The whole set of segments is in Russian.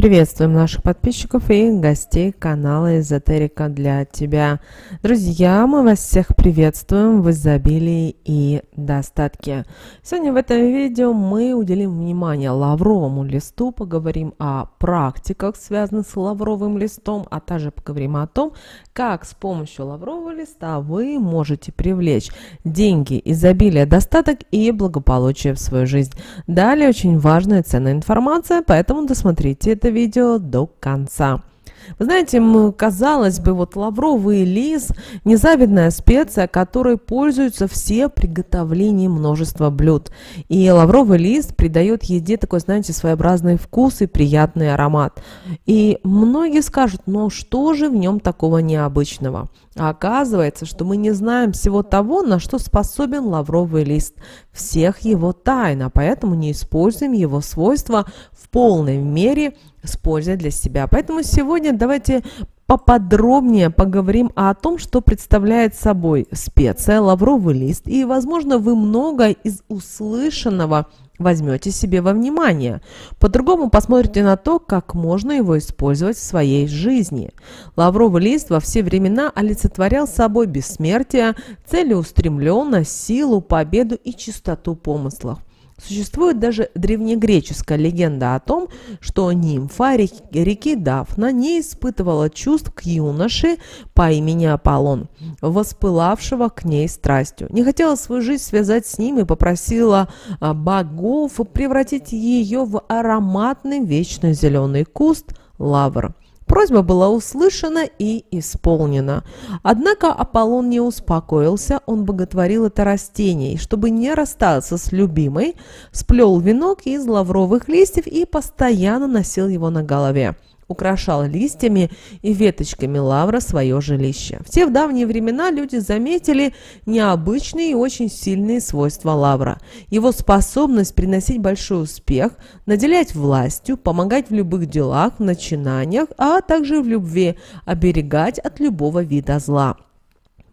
Приветствуем наших подписчиков и гостей канала «Эзотерика для тебя». Друзья, мы вас всех приветствуем в изобилии и достатке. Сегодня в этом видео мы уделим внимание лавровому листу, поговорим о практиках, связанных с лавровым листом, а также поговорим о том, как с помощью лаврового листа вы можете привлечь деньги, изобилие, достаток и благополучие в свою жизнь. Далее очень важная ценная информация, поэтому досмотрите это видео до конца. Вы знаете, казалось бы, вот лавровый лист – незавидная специя, которой пользуются все приготовлении множества блюд. И лавровый лист придает еде такой, знаете, своеобразный вкус и приятный аромат. И многие скажут, ну что же в нем такого необычного? А оказывается, что мы не знаем всего того, на что способен лавровый лист, всех его тайн, а поэтому не используем его свойства в полной мере, используя для себя. Поэтому сегодня давайте поподробнее поговорим о том, что представляет собой специя, лавровый лист, и, возможно, вы много из услышанного возьмете себе во внимание. По-другому посмотрите на то, как можно его использовать в своей жизни. Лавровый лист во все времена олицетворял собой бессмертие, целеустремленность, силу, победу и чистоту помыслов. Существует даже древнегреческая легенда о том, что нимфа реки Дафна не испытывала чувств к юноше по имени Аполлон, воспылавшего к ней страстью. Не хотела свою жизнь связать с ним и попросила а, богов превратить ее в ароматный вечно зеленый куст лавра – Просьба была услышана и исполнена. Однако Аполлон не успокоился, он боготворил это растение, и чтобы не расстаться с любимой, сплел венок из лавровых листьев и постоянно носил его на голове украшал листьями и веточками лавра свое жилище. В те в давние времена люди заметили необычные и очень сильные свойства лавра. Его способность приносить большой успех, наделять властью, помогать в любых делах, начинаниях, а также в любви, оберегать от любого вида зла.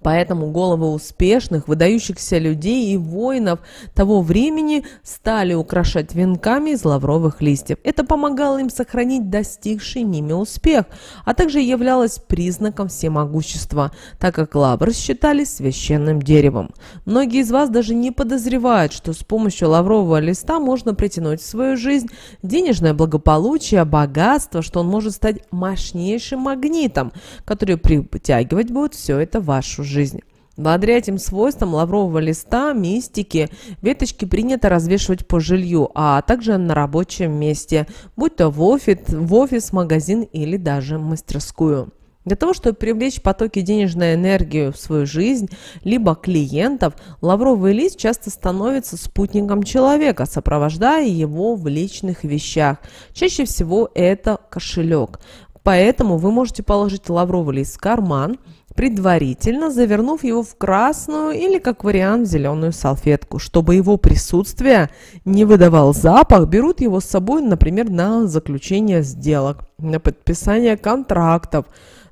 Поэтому головы успешных, выдающихся людей и воинов того времени стали украшать венками из лавровых листьев. Это помогало им сохранить достигший ними успех, а также являлось признаком всемогущества, так как лавры считались священным деревом. Многие из вас даже не подозревают, что с помощью лаврового листа можно притянуть в свою жизнь денежное благополучие, богатство, что он может стать мощнейшим магнитом, который притягивать будет все это в вашу жизнь. Благодаря этим свойствам лаврового листа, мистики, веточки принято развешивать по жилью, а также на рабочем месте, будь то в офис, в офис магазин или даже мастерскую. Для того, чтобы привлечь потоки денежной энергии в свою жизнь, либо клиентов, лавровый лист часто становится спутником человека, сопровождая его в личных вещах. Чаще всего это кошелек. Поэтому вы можете положить лавровый лист в карман – предварительно завернув его в красную или, как вариант, зеленую салфетку. Чтобы его присутствие не выдавал запах, берут его с собой, например, на заключение сделок, на подписание контрактов,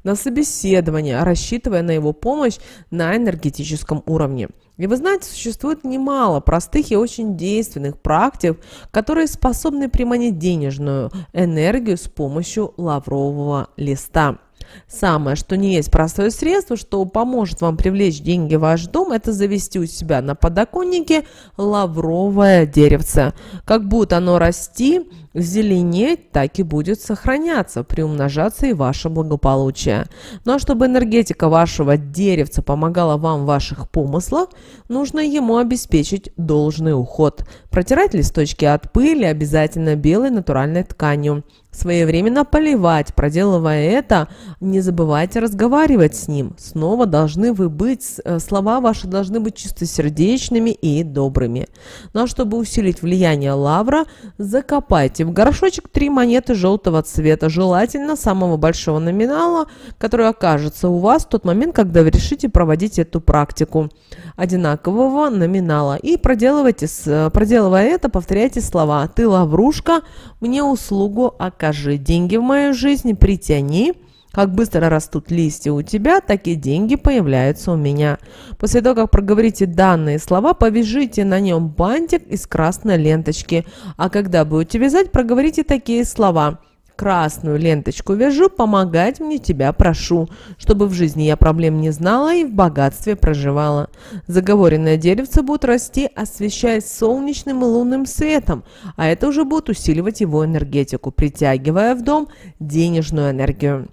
на собеседование, рассчитывая на его помощь на энергетическом уровне. И вы знаете, существует немало простых и очень действенных практик, которые способны приманить денежную энергию с помощью лаврового листа. Самое, что не есть простое средство, что поможет вам привлечь деньги в ваш дом, это завести у себя на подоконнике лавровое деревце. Как будет оно расти, зеленеть, так и будет сохраняться, приумножаться и ваше благополучие. Ну а чтобы энергетика вашего деревца помогала вам в ваших помыслах, нужно ему обеспечить должный уход. Протирать листочки от пыли обязательно белой натуральной тканью своевременно поливать. Проделывая это, не забывайте разговаривать с ним. Снова должны вы быть, э, слова ваши должны быть чистосердечными и добрыми. Но ну, а чтобы усилить влияние лавра, закопайте в горшочек три монеты желтого цвета, желательно самого большого номинала, который окажется у вас в тот момент, когда вы решите проводить эту практику одинакового номинала. И проделывайте, э, проделывая это, повторяйте слова «Ты лаврушка, мне услугу оказываешь». Закажи деньги в мою жизнь, притяни. Как быстро растут листья у тебя, так и деньги появляются у меня. После того, как проговорите данные слова, повяжите на нем бантик из красной ленточки. А когда будете вязать, проговорите такие слова. Красную ленточку вяжу, помогать мне тебя прошу, чтобы в жизни я проблем не знала и в богатстве проживала. Заговоренное деревце будет расти, освещаясь солнечным и лунным светом, а это уже будет усиливать его энергетику, притягивая в дом денежную энергию.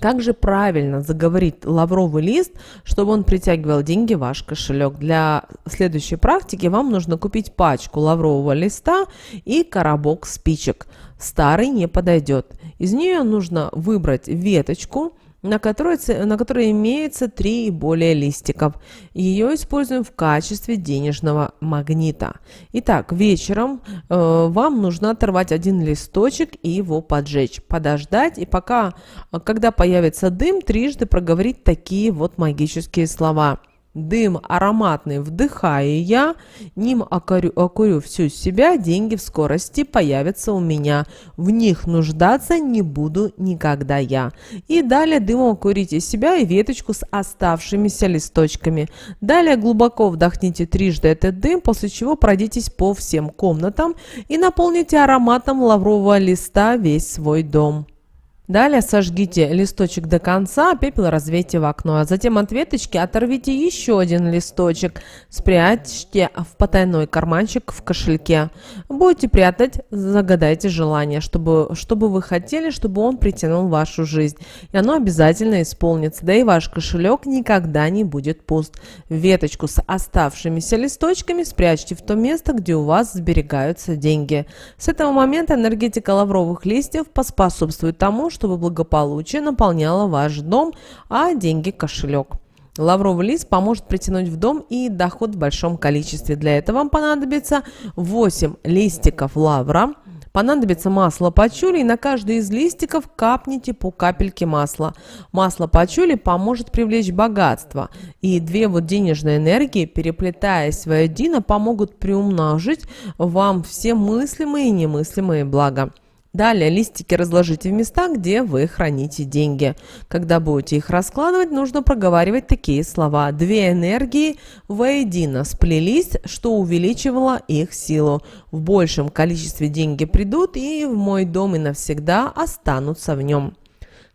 Как же правильно заговорить лавровый лист, чтобы он притягивал деньги в ваш кошелек? Для следующей практики вам нужно купить пачку лаврового листа и коробок спичек. Старый не подойдет. Из нее нужно выбрать веточку, на которой, на которой имеется три и более листиков. Ее используем в качестве денежного магнита. Итак, вечером э, вам нужно оторвать один листочек и его поджечь, подождать и пока, когда появится дым, трижды проговорить такие вот магические слова – Дым ароматный вдыхаю я, ним окурю, окурю всю себя, деньги в скорости появятся у меня. В них нуждаться не буду никогда я. И далее дымом курите себя и веточку с оставшимися листочками. Далее глубоко вдохните трижды этот дым, после чего пройдитесь по всем комнатам и наполните ароматом лаврового листа весь свой дом. Далее сожгите листочек до конца, пепел развейте в окно. А затем от веточки оторвите еще один листочек, спрячьте в потайной карманчик в кошельке. Будете прятать, загадайте желание, чтобы, чтобы вы хотели, чтобы он притянул вашу жизнь. И оно обязательно исполнится, да и ваш кошелек никогда не будет пуст. Веточку с оставшимися листочками спрячьте в то место, где у вас сберегаются деньги. С этого момента энергетика лавровых листьев поспособствует тому, чтобы благополучие наполняло ваш дом, а деньги – кошелек. Лавровый лист поможет притянуть в дом и доход в большом количестве. Для этого вам понадобится 8 листиков лавра, Понадобится масло пачули, и на каждый из листиков капните по капельке масла. Масло пачули поможет привлечь богатство, и две вот денежные энергии, переплетаясь воедино, помогут приумножить вам все мыслимые и немыслимые блага. Далее листики разложите в места, где вы храните деньги. Когда будете их раскладывать, нужно проговаривать такие слова. Две энергии воедино сплелись, что увеличивало их силу. В большем количестве деньги придут и в мой дом и навсегда останутся в нем.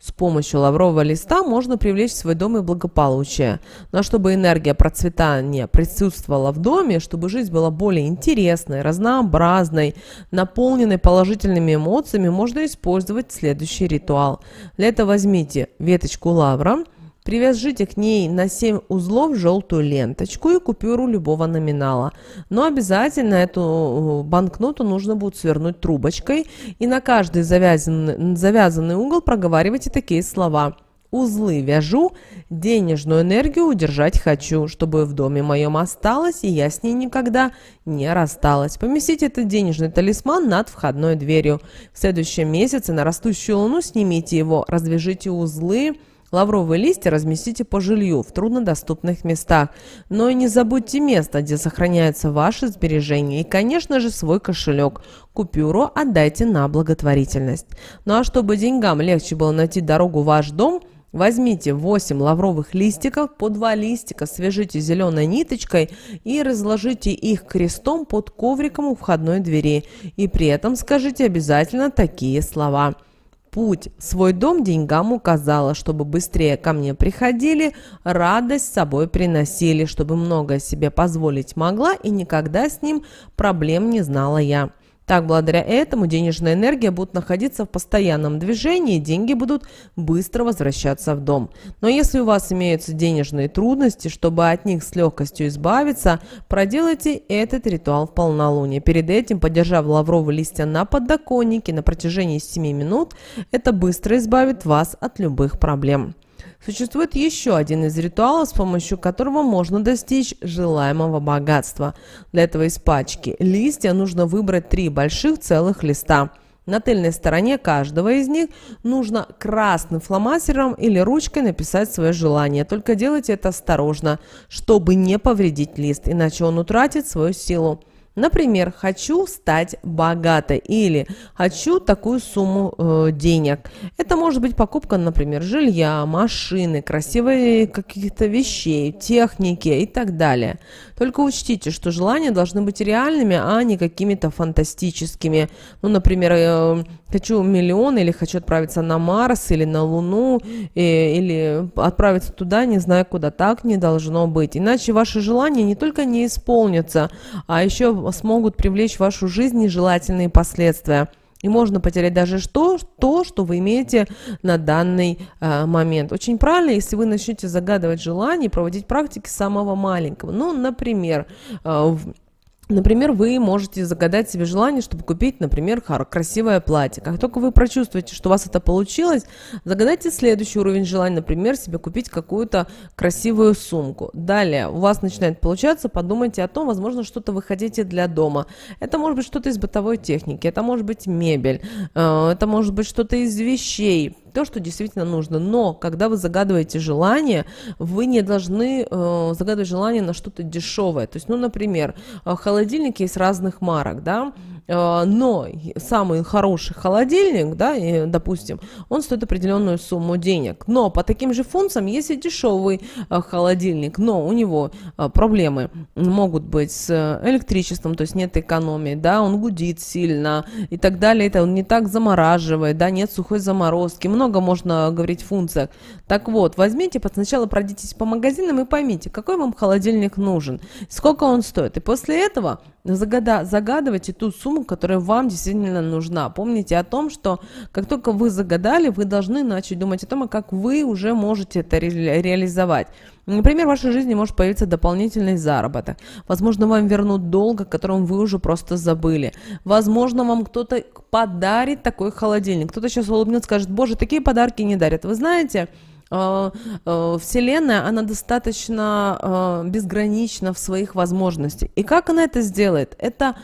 С помощью лаврового листа можно привлечь в свой дом и благополучие. Но чтобы энергия процветания присутствовала в доме, чтобы жизнь была более интересной, разнообразной, наполненной положительными эмоциями, можно использовать следующий ритуал. Для этого возьмите веточку лавра, Привяжите к ней на 7 узлов желтую ленточку и купюру любого номинала. Но обязательно эту э, банкноту нужно будет свернуть трубочкой и на каждый завязанный, завязанный угол проговаривайте такие слова. Узлы вяжу, денежную энергию удержать хочу, чтобы в доме моем осталось, и я с ней никогда не рассталась. Поместите этот денежный талисман над входной дверью. В следующем месяце на растущую луну снимите его, развяжите узлы, Лавровые листья разместите по жилью в труднодоступных местах. Но и не забудьте место, где сохраняются ваши сбережения и, конечно же, свой кошелек. Купюру отдайте на благотворительность. Ну а чтобы деньгам легче было найти дорогу в ваш дом – Возьмите 8 лавровых листиков, по 2 листика свяжите зеленой ниточкой и разложите их крестом под ковриком у входной двери. И при этом скажите обязательно такие слова – путь, свой дом деньгам указала, чтобы быстрее ко мне приходили, радость с собой приносили, чтобы много себе позволить могла и никогда с ним проблем не знала я. Так, благодаря этому денежная энергия будет находиться в постоянном движении, деньги будут быстро возвращаться в дом. Но если у вас имеются денежные трудности, чтобы от них с легкостью избавиться, проделайте этот ритуал в полнолуние. Перед этим, подержав лавровые листья на подоконнике на протяжении 7 минут, это быстро избавит вас от любых проблем. Существует еще один из ритуалов, с помощью которого можно достичь желаемого богатства. Для этого из пачки листья нужно выбрать три больших целых листа. На тыльной стороне каждого из них нужно красным фломастером или ручкой написать свое желание. Только делайте это осторожно, чтобы не повредить лист, иначе он утратит свою силу. Например, хочу стать богатой или хочу такую сумму э, денег. Это может быть покупка, например, жилья, машины, красивые каких-то вещей, техники и так далее. Только учтите, что желания должны быть реальными, а не какими-то фантастическими. Ну, например, эм, хочу миллион или хочу отправиться на Марс или на Луну и, э, или отправиться туда, не знаю куда. Так не должно быть. Иначе ваши желания не только не исполнятся, а еще смогут привлечь в вашу жизнь нежелательные последствия. И можно потерять даже что, то, что вы имеете на данный э, момент. Очень правильно, если вы начнете загадывать желания и проводить практики самого маленького. Ну, например, э, Например, вы можете загадать себе желание, чтобы купить, например, красивое платье. Как только вы прочувствуете, что у вас это получилось, загадайте следующий уровень желания, например, себе купить какую-то красивую сумку. Далее у вас начинает получаться, подумайте о том, возможно, что-то вы хотите для дома. Это может быть что-то из бытовой техники, это может быть мебель, э, это может быть что-то из вещей то, что действительно нужно. Но когда вы загадываете желание, вы не должны э, загадывать желание на что-то дешевое. То есть, ну, например, э, холодильники есть разных марок, да, а, но самый хороший холодильник, да, допустим, он стоит определенную сумму денег. Но по таким же функциям есть и дешевый а, холодильник, но у него а, проблемы могут быть с э, электричеством, то есть нет экономии, да, он гудит сильно и так далее, это он не так замораживает, да, нет сухой заморозки, много можно говорить в функциях. Так вот, возьмите, сначала пройдитесь по магазинам и поймите, какой вам холодильник нужен, сколько он стоит, и после этого загада, загадывайте ту сумму, сумму, которая вам действительно нужна. Помните о том, что как только вы загадали, вы должны начать думать о том, а как вы уже можете это ре- реализовать. Например, в вашей жизни может появиться дополнительный заработок. Возможно, вам вернут долг, о котором вы уже просто забыли. Возможно, вам кто-то подарит такой холодильник. Кто-то сейчас улыбнется, скажет, боже, такие подарки не дарят. Вы знаете, Э, э, Вселенная, она достаточно э, безгранична в своих возможностях. И как она это сделает? Это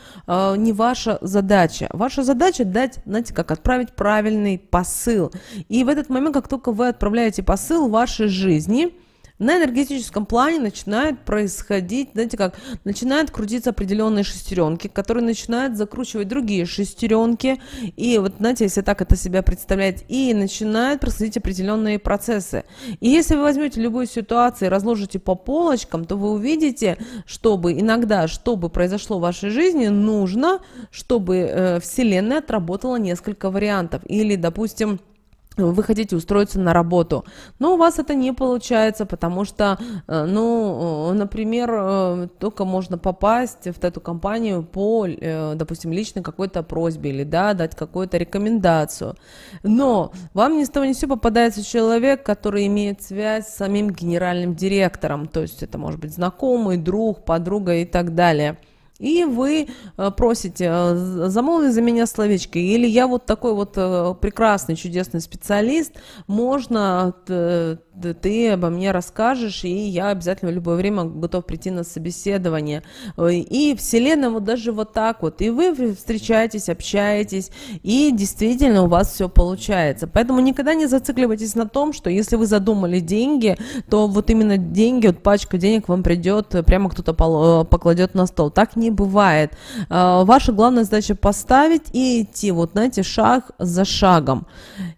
не ваша задача. Ваша задача дать, знаете, как отправить правильный посыл. И в этот момент, как только вы отправляете посыл вашей жизни, на энергетическом плане начинает происходить, знаете как, начинают крутиться определенные шестеренки, которые начинают закручивать другие шестеренки, и вот, знаете, если так это себя представлять, и начинают происходить определенные процессы. И если вы возьмете любую ситуацию и разложите по полочкам, то вы увидите, чтобы иногда, чтобы произошло в вашей жизни, нужно, чтобы э, Вселенная отработала несколько вариантов. Или, допустим, вы хотите устроиться на работу, но у вас это не получается, потому что, э, ну, э, например, э, только можно попасть в эту компанию по, допустим, личной какой-то просьбе или, да, дать какую-то рекомендацию. Но вам ни с того ни все попадается человек, который имеет связь с самим генеральным директором, то есть это может быть знакомый, друг, подруга и так далее – и вы э, просите, э, замолви за меня словечко, или я вот такой вот э, прекрасный, чудесный специалист, можно ты обо мне расскажешь, и я обязательно в любое время готов прийти на собеседование. И Вселенная вот даже вот так вот, и вы встречаетесь, общаетесь, и действительно у вас все получается. Поэтому никогда не зацикливайтесь на том, что если вы задумали деньги, то вот именно деньги, вот пачка денег вам придет, прямо кто-то покладет на стол. Так не не бывает. А, ваша главная задача поставить и идти, вот знаете, шаг за шагом.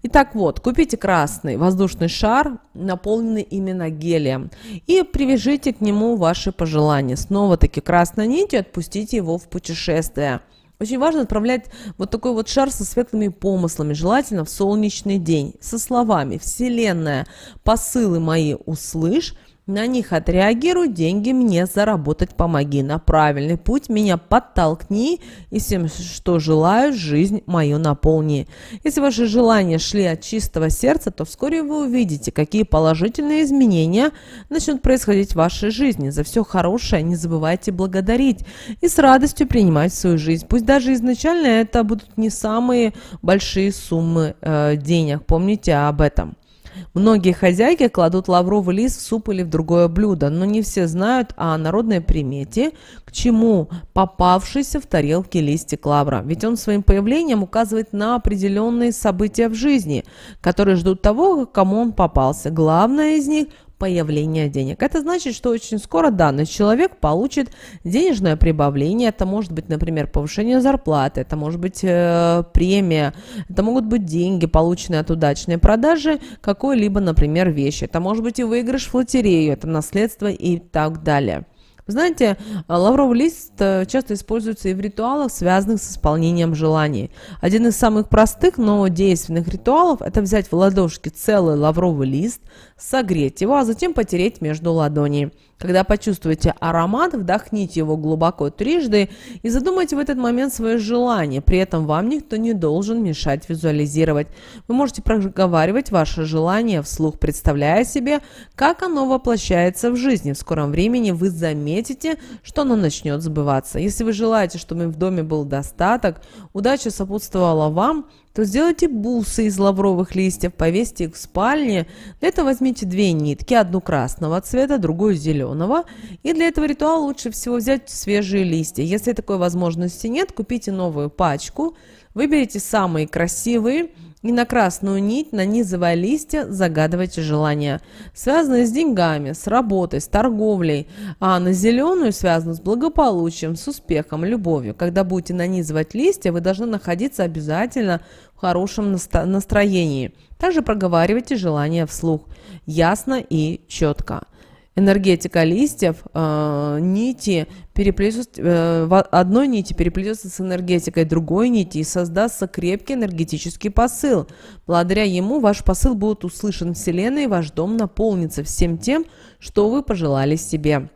Итак, вот, купите красный воздушный шар, наполненный именно гелием, и привяжите к нему ваши пожелания. Снова-таки красной нитью отпустите его в путешествие. Очень важно отправлять вот такой вот шар со светлыми помыслами, желательно в солнечный день, со словами «Вселенная, посылы мои услышь», на них отреагируй, деньги мне заработать помоги. На правильный путь меня подтолкни и всем, что желаю, жизнь мою наполни. Если ваши желания шли от чистого сердца, то вскоре вы увидите, какие положительные изменения начнут происходить в вашей жизни. За все хорошее не забывайте благодарить и с радостью принимать свою жизнь. Пусть даже изначально это будут не самые большие суммы э, денег. Помните об этом. Многие хозяйки кладут лавровый лист в суп или в другое блюдо, но не все знают о народной примете, к чему попавшийся в тарелке листик лавра. Ведь он своим появлением указывает на определенные события в жизни, которые ждут того, кому он попался. Главное из них – появления денег. Это значит, что очень скоро данный человек получит денежное прибавление. Это может быть, например, повышение зарплаты, это может быть э, премия, это могут быть деньги, полученные от удачной продажи какой-либо, например, вещи. Это может быть и выигрыш в лотерею, это наследство и так далее. Знаете, э, лавровый лист э, часто используется и в ритуалах, связанных с исполнением желаний. Один из самых простых, но действенных ритуалов – это взять в ладошки целый лавровый лист, согреть его, а затем потереть между ладоней. Когда почувствуете аромат, вдохните его глубоко трижды и задумайте в этот момент свое желание. При этом вам никто не должен мешать визуализировать. Вы можете проговаривать ваше желание вслух, представляя себе, как оно воплощается в жизни. В скором времени вы заметите, что оно начнет сбываться. Если вы желаете, чтобы в доме был достаток, удача сопутствовала вам, то сделайте бусы из лавровых листьев, повесьте их в спальне. Для этого возьмите две нитки, одну красного цвета, другую зеленого. И для этого ритуала лучше всего взять свежие листья. Если такой возможности нет, купите новую пачку, выберите самые красивые, и на красную нить, нанизывая листья, загадывайте желания, связанные с деньгами, с работой, с торговлей, а на зеленую связанную с благополучием, с успехом, любовью. Когда будете нанизывать листья, вы должны находиться обязательно в хорошем настроении. Также проговаривайте желания вслух, ясно и четко энергетика листьев, э, нити переплетутся, э, одной нити переплетется с энергетикой другой нити и создастся крепкий энергетический посыл. Благодаря ему ваш посыл будет услышан Вселенной, и ваш дом наполнится всем тем, что вы пожелали себе.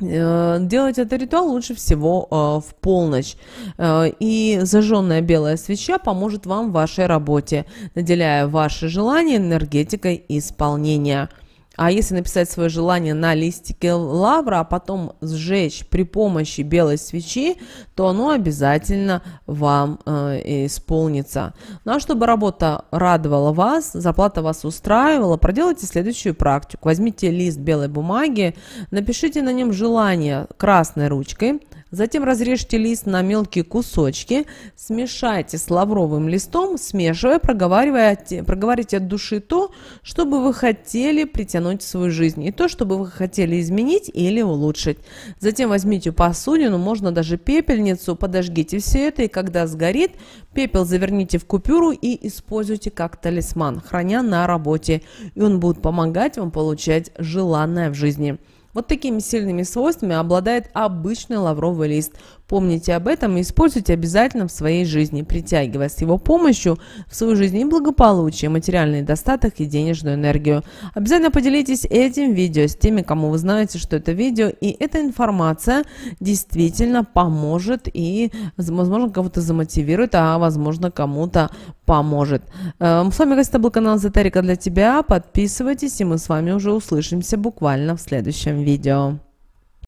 Э, делать этот ритуал лучше всего э, в полночь. Э, и зажженная белая свеча поможет вам в вашей работе, наделяя ваши желания энергетикой исполнения. А если написать свое желание на листике лавра, а потом сжечь при помощи белой свечи, то оно обязательно вам э, исполнится. Ну а чтобы работа радовала вас, зарплата вас устраивала, проделайте следующую практику. Возьмите лист белой бумаги, напишите на нем желание красной ручкой, Затем разрежьте лист на мелкие кусочки, смешайте с лавровым листом, смешивая, проговаривая, проговаривайте от души то, что бы вы хотели притянуть в свою жизнь, и то, что бы вы хотели изменить или улучшить. Затем возьмите посудину, можно даже пепельницу, подожгите все это, и когда сгорит, пепел заверните в купюру и используйте как талисман, храня на работе, и он будет помогать вам получать желанное в жизни. Вот такими сильными свойствами обладает обычный лавровый лист. Помните об этом и используйте обязательно в своей жизни, притягивая с его помощью в свою жизнь и благополучие, материальный достаток и денежную энергию. Обязательно поделитесь этим видео с теми, кому вы знаете, что это видео, и эта информация действительно поможет и, возможно, кого-то замотивирует, а, возможно, кому-то поможет. Эм, с вами, Гостя, был канал Эзотерика для тебя. Подписывайтесь, и мы с вами уже услышимся буквально в следующем видео.